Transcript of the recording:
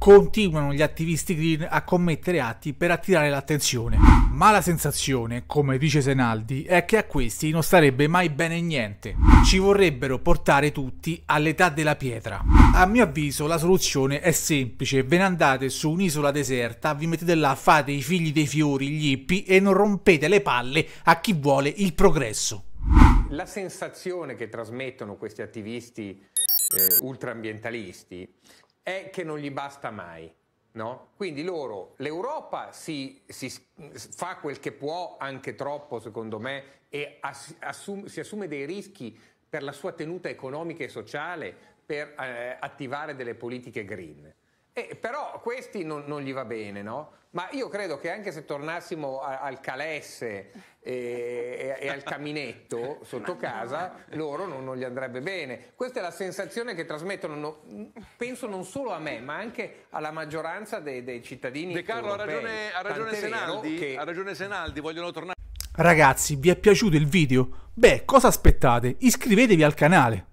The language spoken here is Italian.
continuano gli attivisti green a commettere atti per attirare l'attenzione. Ma la sensazione, come dice Senaldi, è che a questi non starebbe mai bene niente. Ci vorrebbero portare tutti all'età della pietra. A mio avviso la soluzione è semplice, ve ne andate su un'isola deserta, vi mettete là, fate i figli dei fiori, gli hippie e non rompete le palle a chi vuole il progresso. La sensazione che trasmettono questi attivisti eh, ultraambientalisti è che non gli basta mai. No? Quindi loro, l'Europa si, si, fa quel che può, anche troppo secondo me, e assume, si assume dei rischi per la sua tenuta economica e sociale per eh, attivare delle politiche green. Eh, però questi non, non, gli va bene, no? Ma io credo che anche se tornassimo a, al Calesse, eh, e al caminetto sotto casa, loro non, non, gli andrebbe bene. Questa è la sensazione che trasmettono, no, penso non solo a me, ma anche alla maggioranza dei, dei cittadini. De Carlo europei. ha ragione, ha ragione Senaldi, che... ha ragione Senaldi, vogliono tornare. Ragazzi, vi è piaciuto il video? Beh, cosa aspettate? Iscrivetevi al canale.